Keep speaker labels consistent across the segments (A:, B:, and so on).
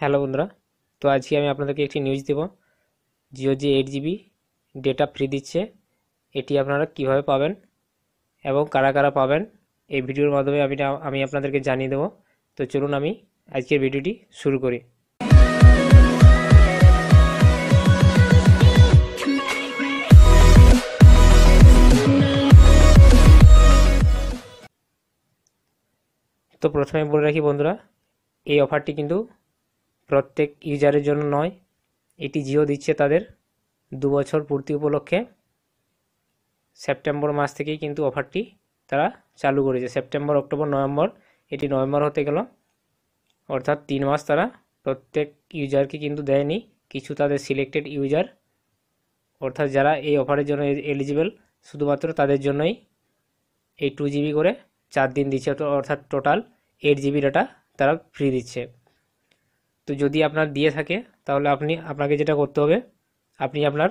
A: hello বন্ধুরা তো আজকে আমি আপনাদেরকে একটি নিউজ দেব জিও জি এইট জিবি ডেটা ফ্রি দিচ্ছে এটি আপনারা কিভাবে পাবেন এবং কারা কারা পাবেন এই ভিডিওর মাধ্যমে আমি আমি আপনাদেরকে জানিয়ে দেব তো চলুন আমি আজকের ভিডিওটি শুরু করি তো প্রথমে বলে রাখি বন্ধুরা এই অফারটি কিন্তু প্রত্যেক ইউজারের জন্য নয় এটি জিও দিচ্ছে তাদের দু বছর পূর্তি উপলক্ষে সেপ্টেম্বর মাস থেকেই কিন্তু অফারটি তারা চালু করেছে সেপ্টেম্বর অক্টোবর নভেম্বর এটি নভেম্বর হতে গেল অর্থাৎ তিন মাস তারা প্রত্যেক ইউজারকে কিন্তু দেয়নি কিছু তাদের সিলেক্টেড ইউজার অর্থাৎ যারা এই অফারের জন্য এলিজিবল শুধুমাত্র তাদের জন্যই এই টু জিবি করে চার দিন দিচ্ছে অর্থাৎ টোটাল এইট জিবি ডাটা তারা ফ্রি দিচ্ছে তো যদি আপনার দিয়ে থাকে তাহলে আপনি আপনাকে যেটা করতে হবে আপনি আপনার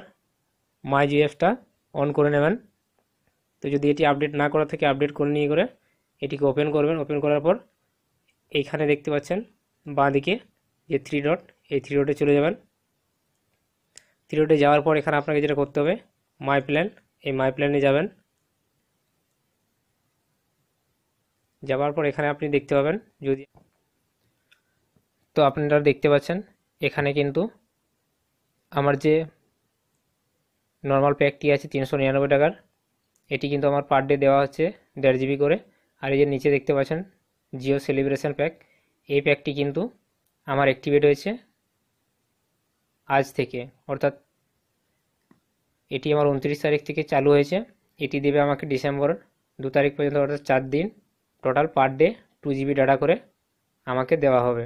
A: মাই জিএফটা অন করে নেবেন তো যদি এটি আপডেট না করা থেকে আপডেট করে নিয়ে করে এটিকে ওপেন করবেন ওপেন করার পর এইখানে দেখতে পাচ্ছেন বাঁ দিকে যে থ্রি ডট এই থ্রি ডটে চলে যাবেন থ্রি ডটে যাওয়ার পর এখানে আপনাকে যেটা করতে হবে মাই প্ল্যান এই মাই প্ল্যানে যাবেন যাওয়ার পর এখানে আপনি দেখতে পাবেন যদি তো আপনারা দেখতে পাচ্ছেন এখানে কিন্তু আমার যে নর্মাল প্যাকটি আছে তিনশো নিরানব্বই টাকার এটি কিন্তু আমার পার ডে দেওয়া হচ্ছে দেড় জিবি করে আর এই যে নিচে দেখতে পাচ্ছেন জিও সেলিব্রেশন প্যাক এই প্যাকটি কিন্তু আমার অ্যাক্টিভেট হয়েছে আজ থেকে অর্থাৎ এটি আমার উনত্রিশ তারিখ থেকে চালু হয়েছে এটি দেবে আমাকে ডিসেম্বর দু তারিখ পর্যন্ত অর্থাৎ চার দিন total per day two GB data করে আমাকে দেওয়া হবে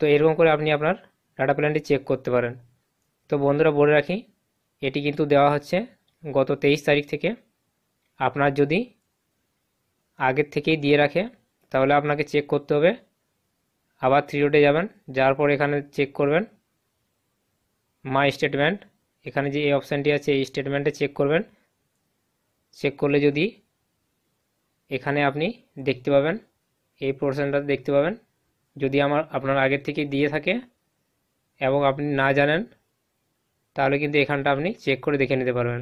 A: তো এরকম করে আপনি আপনার ডাটা প্ল্যানটি চেক করতে পারেন তো বন্ধুরা বলে রাখি এটি কিন্তু দেওয়া হচ্ছে গত তেইশ তারিখ থেকে আপনার যদি আগের থেকেই দিয়ে রাখে তাহলে আপনাকে চেক করতে হবে আবার থ্রি রোডে যাবেন যাওয়ার পর এখানে চেক করবেন মাই স্টেটমেন্ট এখানে যে এই অপশানটি আছে এই স্টেটমেন্টে চেক করবেন চেক করলে যদি এখানে আপনি দেখতে পাবেন এই পোর্শনটা দেখতে পাবেন যদি আমার আপনার আগের থেকে দিয়ে থাকে এবং আপনি না জানেন তাহলে কিন্তু এখানটা আপনি চেক করে দেখে নিতে পারবেন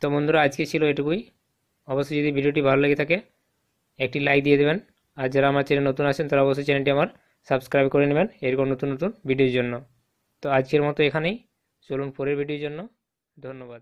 A: তো বন্ধুরা আজকে ছিল এটুকুই অবশ্যই যদি ভিডিওটি ভালো লেগে থাকে একটি লাইক দিয়ে দেবেন আর যারা আমার চ্যানেল নতুন আছেন তারা অবশ্যই চ্যানেলটি আমার সাবস্ক্রাইব করে নেবেন এরকম নতুন নতুন ভিডিওর জন্য তো আজকের মতো এখানেই চলুন পরের ভিডিওর জন্য ধন্যবাদ